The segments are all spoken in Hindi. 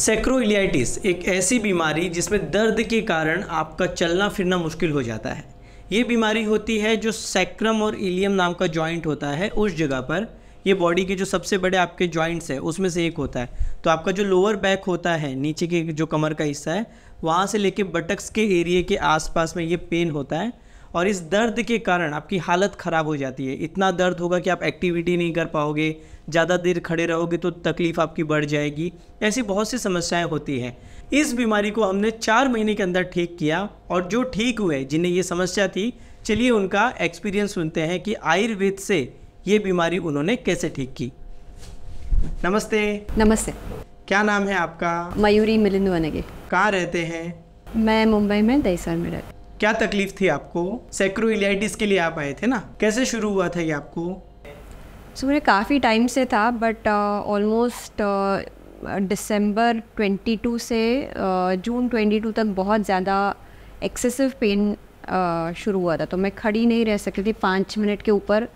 सेक्रोइलियाइटिस एक ऐसी बीमारी जिसमें दर्द के कारण आपका चलना फिरना मुश्किल हो जाता है ये बीमारी होती है जो सेक्रम और इलियम नाम का जॉइंट होता है उस जगह पर ये बॉडी के जो सबसे बड़े आपके जॉइंट्स है उसमें से एक होता है तो आपका जो लोअर बैक होता है नीचे के जो कमर का हिस्सा है वहाँ से लेके बटक्स के एरिए के आसपास में ये पेन होता है और इस दर्द के कारण आपकी हालत ख़राब हो जाती है इतना दर्द होगा कि आप एक्टिविटी नहीं कर पाओगे ज़्यादा देर खड़े रहोगे तो तकलीफ़ आपकी बढ़ जाएगी ऐसी बहुत सी समस्याएं होती हैं इस बीमारी को हमने चार महीने के अंदर ठीक किया और जो ठीक हुए जिन्हें ये समस्या थी चलिए उनका एक्सपीरियंस सुनते हैं कि आयुर्वेद से ये बीमारी उन्होंने कैसे ठीक की नमस्ते नमस्ते क्या नाम है आपका मयूरी मिलिंद कहाँ रहते हैं मैं मुंबई में दहीसर में रहती क्या तकलीफ थी आपको सेक्रोइलाइटिस के लिए आप आए थे ना कैसे शुरू हुआ था ये आपको सो मुझे काफ़ी टाइम से था बट ऑलमोस्ट ट्वेंटी 22 से जून uh, 22 तक बहुत ज़्यादा एक्सेसिव पेन शुरू हुआ था तो मैं खड़ी नहीं रह सकती थी पाँच मिनट के ऊपर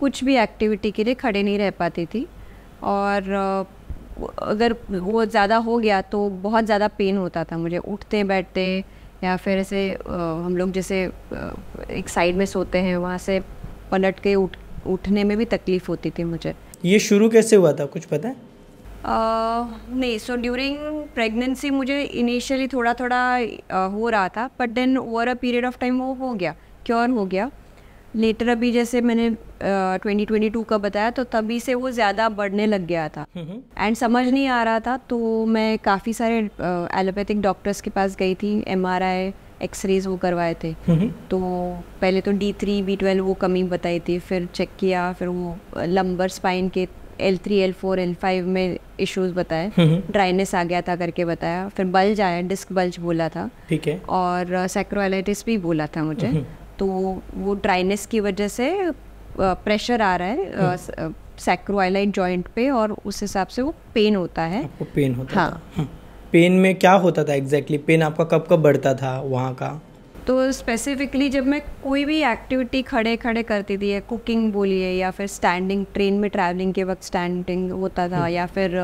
कुछ भी एक्टिविटी के लिए खड़े नहीं रह पाती थी और uh, अगर वो ज़्यादा हो गया तो बहुत ज़्यादा पेन होता था मुझे उठते बैठते या फिर ऐसे हम लोग जैसे एक साइड में सोते हैं वहाँ से पलट के उठ उठने में भी तकलीफ़ होती थी मुझे ये शुरू कैसे हुआ था कुछ पता है नहीं सो ड्यूरिंग प्रेगनेंसी मुझे इनिशियली थोड़ा थोड़ा हो रहा था but then over a period of time वो हो गया क्योर हो गया लेटर अभी जैसे मैंने ट्वेंटी ट्वेंटी टू का बताया तो तभी से वो ज़्यादा बढ़ने लग गया था एंड हम्म, हम्म। समझ नहीं आ रहा था तो मैं काफ़ी सारे एलोपैथिक डॉक्टर्स के पास गई थी एम आर आई एक्सरेज वो करवाए थे हम्म, तो पहले तो डी थ्री बी ट्वेल्व वो कमी बताई थी फिर चेक किया फिर वो लंबर स्पाइन के L three L four L five में इश्यूज बताए ड्राइनेस आ गया था करके बताया फिर बल्ज आया डिस्क बल्ज बोला था ठीक है और सैक्रोलाइटिस भी बोला था मुझे तो वो ड्राइनेस की वजह से प्रेशर आ रहा है हम्म। सैक्रोआइलाइन जॉइंट पे और उस हिसाब से वो पेन होता है आपको पेन होता हाँ था। पेन हम्म। में क्या होता था एग्जैक्टली exactly? पेन आपका कब कब बढ़ता था वहाँ का तो स्पेसिफिकली जब मैं कोई भी एक्टिविटी खड़े खड़े करती थी कुकिंग बोलिए या फिर स्टैंडिंग ट्रेन में ट्रैवलिंग के वक्त स्टैंडिंग होता था हम्म। या फिर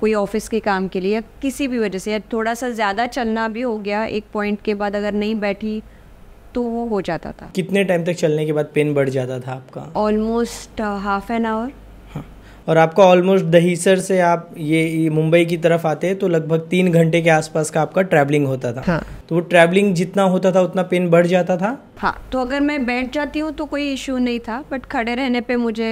कोई ऑफिस के काम के लिए या किसी भी वजह से या थोड़ा सा ज़्यादा चलना भी हो गया एक पॉइंट के बाद अगर नहीं बैठी तो वो हो जाता था कितने टाइम तक चलने के बाद पेन बढ़ जाता था आपका ऑलमोस्ट हाफ एन आवर और आपका ऑलमोस्ट दहीसर से आप ये, ये मुंबई की तरफ आते तो लगभग तीन घंटे के आसपास का आपका ट्रैवलिंग होता था हाँ। तो वो ट्रैवलिंग जितना होता था उतना पेन बढ़ जाता था हाँ तो अगर मैं बैठ जाती हूँ तो कोई इश्यू नहीं था बट खड़े रहने पे मुझे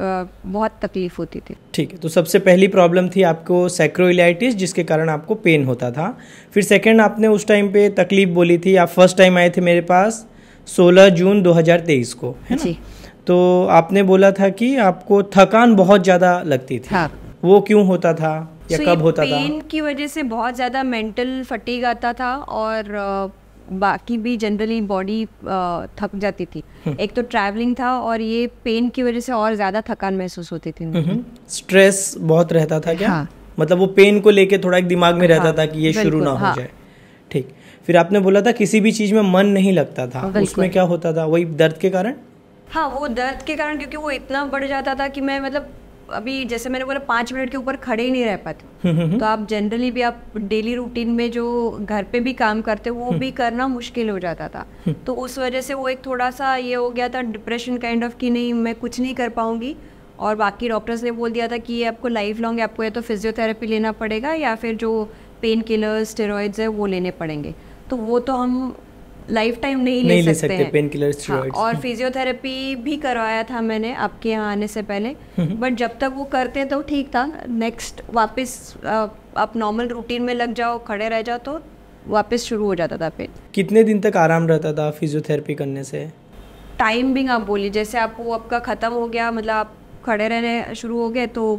बहुत तकलीफ होती थी ठीक है तो सबसे पहली प्रॉब्लम थी आपको सैक्रोइलाइटिस जिसके कारण आपको पेन होता था फिर सेकेंड आपने उस टाइम पे तकलीफ बोली थी आप फर्स्ट टाइम आए थे मेरे पास 16 जून 2023 को है ना जी। तो आपने बोला था कि आपको थकान बहुत ज़्यादा लगती थी हाँ। वो क्यों होता था या so कब होता पेन था पेन की वजह से बहुत ज़्यादा मेंटल फटीग आता था और बाकी भी जनरली बॉडी थक जाती थी हम्म। एक तो ट्रैवलिंग था और ये पेन की वजह से और ज़्यादा थकान महसूस होती थी स्ट्रेस हम्म, हम्म। बहुत रहता था क्या हाँ। मतलब वो पेन को लेके थोड़ा एक दिमाग में रहता हाँ, था कि ये शुरू ना हाँ। हो जाए ठीक फिर आपने बोला था किसी भी चीज़ में मन नहीं लगता था उसमें क्या होता था वही दर्द के कारण हाँ वो दर्द के कारण क्योंकि वो इतना बढ़ जाता था कि मैं मतलब अभी जैसे मैंने बोला पाँच मिनट के ऊपर खड़े ही नहीं रह पाते हम्म, हम्म, हम्म। तो आप जनरली भी आप डेली रूटीन में जो घर पे भी काम करते वो भी करना मुश्किल हो जाता था तो उस वजह से वो एक थोड़ा सा ये हो गया था डिप्रेशन काइंड ऑफ कि नहीं मैं कुछ नहीं कर पाऊंगी और बाकी डॉक्टर्स ने बोल दिया था कि ये आपको लाइफ लॉन्ग आपको या तो फिजियोथेरेपी लेना पड़ेगा या फिर जो पेन किलर्स स्टेरॉइड्स है वो लेने पड़ेंगे तो वो तो हम लाइफ टाइम नहीं, नहीं ले, ले सकते, सकते पेन किलर हाँ, और फिजियोथेरेपी भी करवाया था मैंने आपके यहाँ आने से पहले बट हम्म। जब तक वो करते तो ठीक था नेक्स्ट वापस आप नॉर्मल रूटीन में लग जाओ खड़े रह जाओ तो वापस शुरू हो जाता था पेन कितने दिन तक आराम रहता था फिजियोथेरेपी करने से टाइम भी आप बोली जैसे आप वो आपका ख़त्म हो गया मतलब आप खड़े रहने शुरू हो गए तो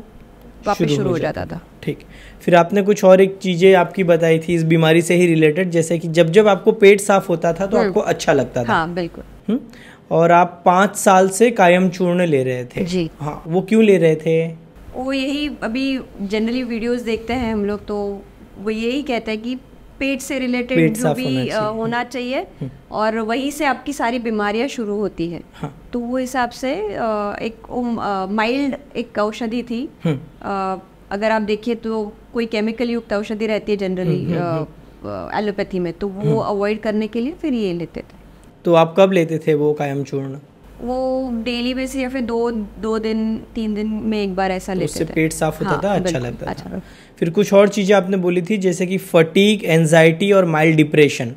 वापस शुरू हो जाता था ठीक फिर आपने कुछ और एक चीज़ें आपकी बताई थी इस बीमारी से ही रिलेटेड जैसे कि जब जब आपको पेट साफ होता था तो हम्म। आपको अच्छा लगता था हाँ, बिल्कुल हुँ? हम्म। और आप पाँच साल से कायम चूर्ण ले रहे थे जी हाँ वो क्यों ले रहे थे वो यही अभी जनरली वीडियोस देखते हैं हम लोग तो वो यही कहते हैं कि पेट से रिलेटेड जो भी होना चाहिए, होना चाहिए हम्म। और वहीं से आपकी सारी बीमारियां शुरू होती है हाँ। तो वो हिसाब से एक माइल्ड एक औषधि थी अगर आप देखिए तो कोई केमिकल युक्त औषधि रहती है जनरली एलोपैथी हम्म, हम्म, हम्म। में तो वो अवॉइड करने के लिए फिर ये लेते थे तो आप कब लेते थे वो कायम चूर्ण वो डेली बेस या फिर दो दो दिन तीन दिन में एक बार ऐसा तो लेते थे। पेट साफ होता हाँ, था अच्छा लगता अच्छा। था फिर कुछ और चीज़ें आपने बोली थी जैसे कि फटीक एनजाइटी और माइल्ड डिप्रेशन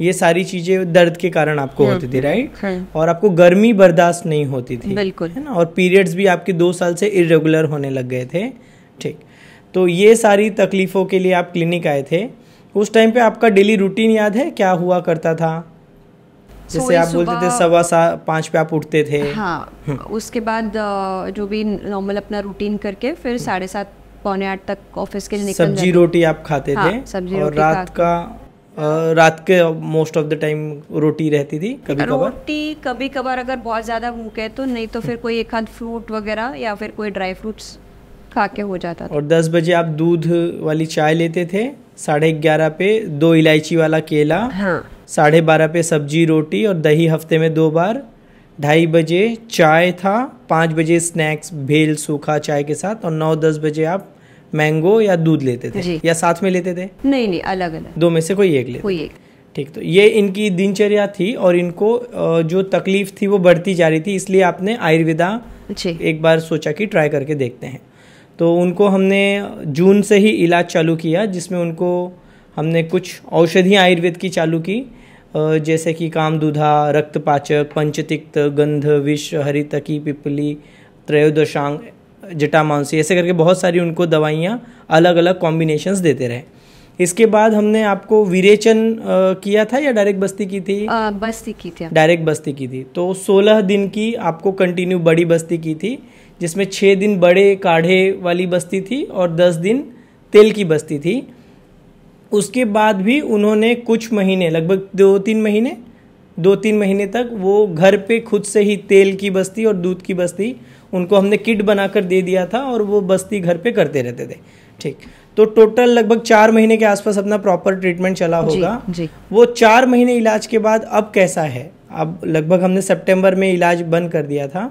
ये सारी चीज़ें दर्द के कारण आपको होती थी राइट और आपको गर्मी बर्दाश्त नहीं होती थी बिल्कुल है ना और पीरियड्स भी आपके दो साल से इरेगुलर होने लग गए थे ठीक तो ये सारी तकलीफ़ों के लिए आप क्लिनिक आए थे उस टाइम पे आपका डेली रूटीन याद है क्या हुआ करता था जैसे आप बोलते थे सवा सा पाँच पे आप उठते थे हाँ उसके बाद जो भी नॉर्मल अपना रूटीन करके फिर साढ़े सात पौने आठ तक ऑफिस के लिए निकल सब्जी रोटी आप खाते थे हाँ, सब्जी और रात का रात के मोस्ट ऑफ द टाइम रोटी रहती थी कभी कभार रोटी कभी कभार अगर बहुत ज़्यादा भूख है तो नहीं तो फिर कोई एक फ्रूट वगैरह या फिर कोई ड्राई फ्रूट्स खा के हो जाता था और दस बजे आप दूध वाली चाय लेते थे साढ़े ग्यारह पे दो इलायची वाला केला हाँ साढ़े बारह पे सब्जी रोटी और दही हफ्ते में दो बार ढाई बजे चाय था पाँच बजे स्नैक्स भेल सूखा चाय के साथ और नौ दस बजे आप मैंगो या दूध लेते थे या साथ में लेते थे नहीं नहीं अलग अलग दो में से कोई एक लेते कोई एक ठीक तो ये इनकी दिनचर्या थी और इनको जो तकलीफ थी वो बढ़ती जा रही थी इसलिए आपने आयुर्वेदा एक बार सोचा कि ट्राई करके देखते हैं तो उनको हमने जून से ही इलाज चालू किया जिसमें उनको हमने कुछ औषधियाँ आयुर्वेद की चालू की जैसे कि दुधा रक्त पाचक पंचतिक्त गंध विष हरितकी पिपली त्रयोदशांग मांसी ऐसे करके बहुत सारी उनको दवाइयाँ अलग अलग कॉम्बिनेशंस देते रहे इसके बाद हमने आपको विरेचन किया था या डायरेक्ट बस्ती की थी आ, बस्ती की थी डायरेक्ट बस्ती की थी तो 16 दिन की आपको कंटिन्यू बड़ी बस्ती की थी जिसमें छः दिन बड़े काढ़े वाली बस्ती थी और दस दिन तेल की बस्ती थी उसके बाद भी उन्होंने कुछ महीने लगभग दो तीन महीने दो तीन महीने तक वो घर पे खुद से ही तेल की बस्ती और दूध की बस्ती उनको हमने किट बनाकर दे दिया था और वो बस्ती घर पे करते रहते थे ठीक तो टोटल लगभग चार महीने के आसपास अपना प्रॉपर ट्रीटमेंट चला होगा जी, जी. वो चार महीने इलाज के बाद अब कैसा है अब लगभग हमने सेप्टेम्बर में इलाज बंद कर दिया था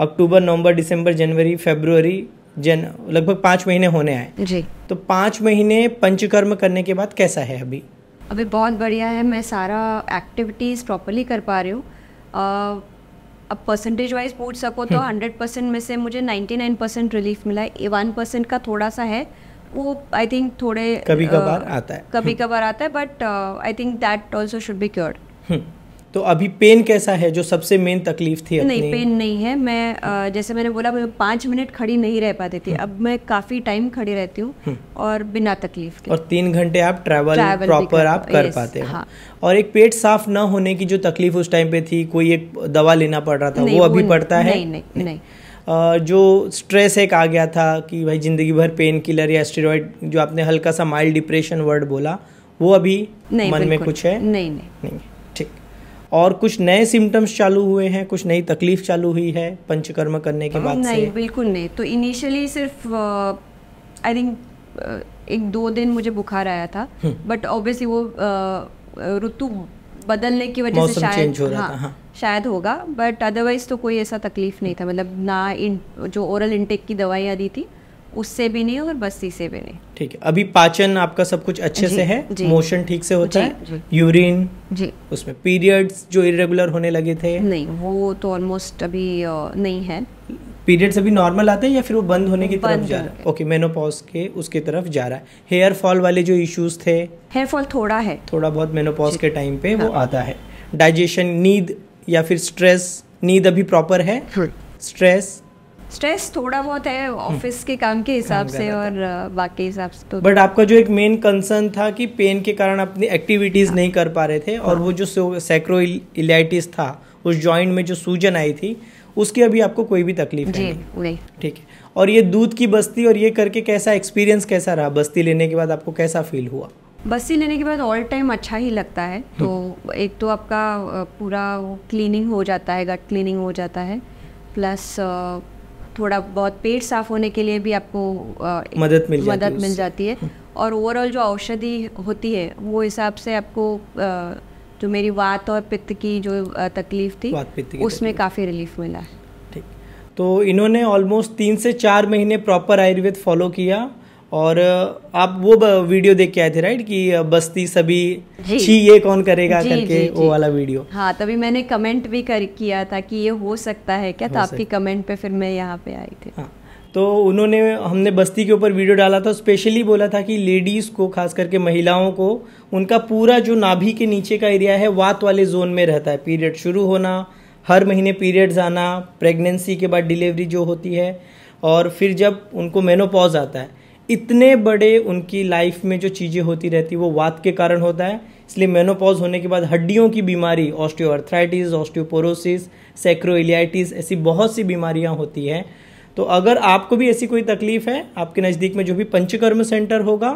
अक्टूबर नवंबर दिसंबर जनवरी फेब्रुवरी जन लगभग पाँच महीने होने आए जी तो पाँच महीने पंचकर्म करने के बाद कैसा है अभी अभी बहुत बढ़िया है मैं सारा एक्टिविटीज़ प्रॉपरली कर पा रही हूँ अब परसेंटेज वाइज पूछ सको तो हंड्रेड हम्म। परसेंट में से मुझे नाइन्टी नाइन परसेंट रिलीफ मिला है वन परसेंट का थोड़ा सा है वो आई थिंक थोड़े कभी कभार आता है कभी कभार आता है but I think that also should be cured तो अभी पेन कैसा है जो सबसे मेन तकलीफ थी अपनी? पेन नहीं है मैं जैसे मैंने बोला मैं पाँच मिनट खड़ी नहीं रह पाती थी हम्म। अब मैं काफ़ी टाइम खड़ी रहती हूँ हम्म। और बिना तकलीफ के और तीन घंटे आप ट्रैवल प्रॉपर आप कर पाते हो हाँ। और एक पेट साफ ना होने की जो तकलीफ उस टाइम पे थी कोई एक दवा लेना पड़ रहा था वो अभी पड़ता है जो स्ट्रेस एक आ गया था कि भाई ज़िंदगी भर पेन किलर या स्टेरॉइड जो आपने हल्का सा माइल्ड डिप्रेशन वर्ड बोला वो अभी मन में कुछ है नहीं नहीं नहीं और कुछ नए सिम्टम्स चालू हुए हैं कुछ नई तकलीफ चालू हुई है पंचकर्म करने के हाँ, बाद नहीं से? बिल्कुल नहीं तो इनिशियली सिर्फ आई uh, थिंक uh, एक दो दिन मुझे बुखार आया था बट हम्म। ऑब्वियसली वो uh, ऋतु बदलने की वजह से शायद हो हाँ, हाँ, शायद होगा बट अदरवाइज तो कोई ऐसा तकलीफ नहीं था मतलब ना इन जो ओरल इंटेक की दवाइयाँ दी थी उससे भी नहीं और बस्ती से भी नहीं ठीक है अभी पाचन आपका सब कुछ अच्छे से है मोशन ठीक से होता है यूरिन जी उसमें पीरियड्स जो इरेगुलर होने लगे थे नहीं वो तो ऑलमोस्ट अभी नहीं है पीरियड्स अभी नॉर्मल आते हैं या फिर वो बंद होने की तरफ जा रहा है ओके मेनोपॉज के उसके तरफ जा रहा है हेयर फॉल वाले जो इश्यूज थे हेयर फॉल थोड़ा है थोड़ा बहुत मेनोपॉज के टाइम पे हाँ। वो आता है डाइजेशन नींद या फिर स्ट्रेस नींद अभी प्रॉपर है स्ट्रेस स्ट्रेस थोड़ा बहुत है ऑफिस हम्म। के काम के हिसाब से और बाकी हिसाब से तो बट आपका जो एक मेन कंसर्न था कि पेन के कारण अपनी एक्टिविटीज नहीं कर पा रहे थे हाँ। और वो जो सैक्रो इलाइटिस था उस जॉइंट में जो सूजन आई थी उसकी अभी आपको कोई भी तकलीफ जी, नहीं ठीक है और ये दूध की बस्ती और ये करके कैसा एक्सपीरियंस कैसा रहा बस्ती लेने के बाद आपको कैसा फील हुआ बस्ती लेने के बाद ऑल टाइम अच्छा ही लगता है हम्म। तो एक तो आपका पूरा क्लीनिंग हो जाता है गट क्लीनिंग हो जाता है प्लस थोड़ा बहुत पेट साफ होने के लिए भी आपको मदद मिल जाती मदद मिल जाती है हम्म। और ओवरऑल जो औषधि होती है वो हिसाब से आपको जो मेरी वात और पित्त की जो तकलीफ थी उसमें काफ़ी रिलीफ मिला है ठीक तो इन्होंने ऑलमोस्ट तीन से चार महीने प्रॉपर आयुर्वेद फॉलो किया और आप वो वीडियो देख के आए थे राइट कि बस्ती सभी छी ये कौन करेगा जी, करके जी, जी, वो वाला वीडियो हाँ तभी मैंने कमेंट भी कर किया था कि ये हो सकता है क्या तो आपकी कमेंट पे फिर मैं यहाँ पे आई थी हाँ तो उन्होंने हमने बस्ती के ऊपर वीडियो डाला था स्पेशली बोला था कि लेडीज़ को खास करके महिलाओं को उनका पूरा जो नाभि के नीचे का एरिया है वात वाले जोन में रहता है पीरियड शुरू होना हर महीने पीरियड्स आना प्रेगनेंसी के बाद डिलीवरी जो होती है और फिर जब उनको मेनोपॉज आता है इतने बड़े उनकी लाइफ में जो चीज़ें होती रहती वो वात के कारण होता है इसलिए मेनोपॉज होने के बाद हड्डियों की बीमारी ऑस्टियोअर्थराइटिस ऑस्टियोपोरोसिस सेक्रोइलियाइटिस ऐसी बहुत सी बीमारियां होती हैं तो अगर आपको भी ऐसी कोई तकलीफ़ है आपके नज़दीक में जो भी पंचकर्म सेंटर होगा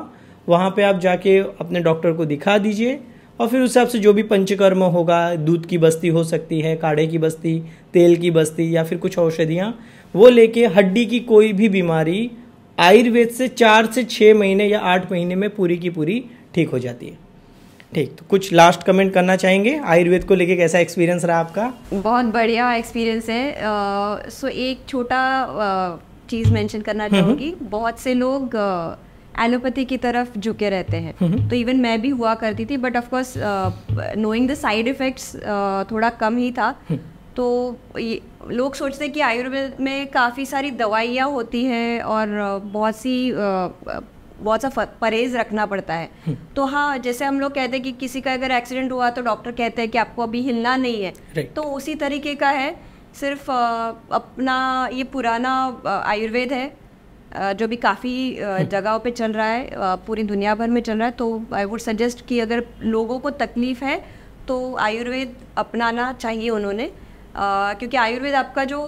वहाँ पर आप जाके अपने डॉक्टर को दिखा दीजिए और फिर उस हिसाब से जो भी पंचकर्म होगा दूध की बस्ती हो सकती है काढ़े की बस्ती तेल की बस्ती या फिर कुछ औषधियाँ वो लेके हड्डी की कोई भी बीमारी आयुर्वेद से चार से छः महीने या आठ महीने में पूरी की पूरी ठीक हो जाती है ठीक तो कुछ लास्ट कमेंट करना चाहेंगे आयुर्वेद को लेके कैसा एक्सपीरियंस रहा आपका बहुत बढ़िया एक्सपीरियंस है आ, सो एक छोटा चीज़ मेंशन करना हम्म, चाहूँगी बहुत से लोग एलोपैथी की तरफ झुके रहते हैं हम्म, हम्म। तो इवन मैं भी हुआ करती थी but of course knowing the side effects थोड़ा कम ही था तो लोग सोचते हैं कि आयुर्वेद में काफ़ी सारी दवाइयाँ होती हैं और बहुत सी बहुत सा परहेज रखना पड़ता है हम्म। तो हाँ जैसे हम लोग कहते हैं कि किसी का अगर एक्सीडेंट हुआ तो डॉक्टर कहते हैं कि आपको अभी हिलना नहीं है तो उसी तरीके का है सिर्फ अपना ये पुराना आयुर्वेद है जो भी काफ़ी हम्म। जगहों पे चल रहा है पूरी दुनिया भर में चल रहा है तो आई वुड सजेस्ट कि अगर लोगों को तकलीफ़ है तो आयुर्वेद अपनाना चाहिए उन्होंने क्योंकि आयुर्वेद आपका जो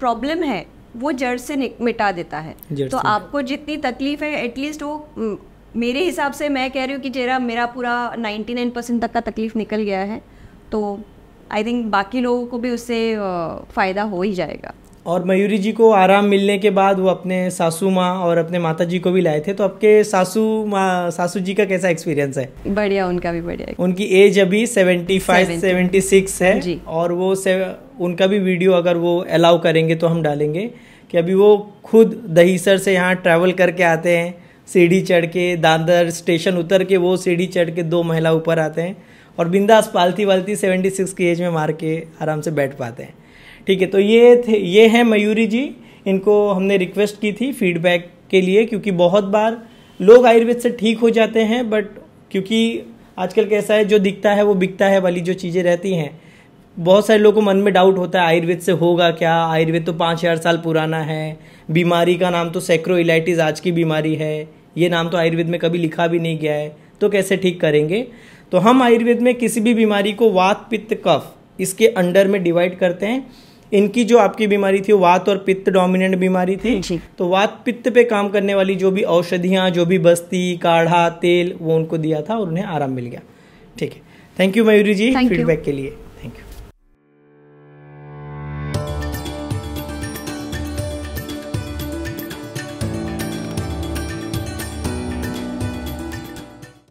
प्रॉब्लम है वो जड़ से मिटा देता है तो आपको जितनी तकलीफ है एटलीस्ट वो मेरे हिसाब से मैं कह रही हूँ कि जरा मेरा पूरा 99 परसेंट तक का तकलीफ निकल गया है तो आई थिंक बाकी लोगों को भी उससे फ़ायदा हो ही जाएगा और मयूरी जी को आराम मिलने के बाद वो अपने सासू माँ और अपने माता जी को भी लाए थे तो आपके सासू माँ सासू जी का कैसा एक्सपीरियंस है बढ़िया उनका भी बढ़िया उनकी एज अभी सेवेंटी फाइव सेवेंटी सिक्स है जी। और वो से उनका भी वीडियो अगर वो अलाउ करेंगे तो हम डालेंगे कि अभी वो खुद दहीसर से यहाँ ट्रैवल करके आते हैं सीढ़ी चढ़ के दादर स्टेशन उतर के वो सीढ़ी चढ़ के दो महिला ऊपर आते हैं और बिंदास पालती वालती सेवेंटी सिक्स की एज में मार के आराम से बैठ पाते हैं ठीक है तो ये थे ये हैं मयूरी जी इनको हमने रिक्वेस्ट की थी फीडबैक के लिए क्योंकि बहुत बार लोग आयुर्वेद से ठीक हो जाते हैं बट क्योंकि आजकल कैसा है जो दिखता है वो बिकता है वाली जो चीज़ें रहती हैं बहुत सारे लोगों को मन में डाउट होता है आयुर्वेद से होगा क्या आयुर्वेद तो पाँच हज़ार साल पुराना है बीमारी का नाम तो सेक्रोइलाइटिस आज की बीमारी है ये नाम तो आयुर्वेद में कभी लिखा भी नहीं गया है तो कैसे ठीक करेंगे तो हम आयुर्वेद में किसी भी बीमारी को वात पित्त कफ इसके अंडर में डिवाइड करते हैं इनकी जो आपकी बीमारी थी वात और पित्त डोमिनेंट बीमारी थी तो वात पित्त पे काम करने वाली जो भी औषधियाँ जो भी बस्ती काढ़ा तेल वो उनको दिया था और उन्हें आराम मिल गया ठीक है thank you Mayuri ji feedback के लिए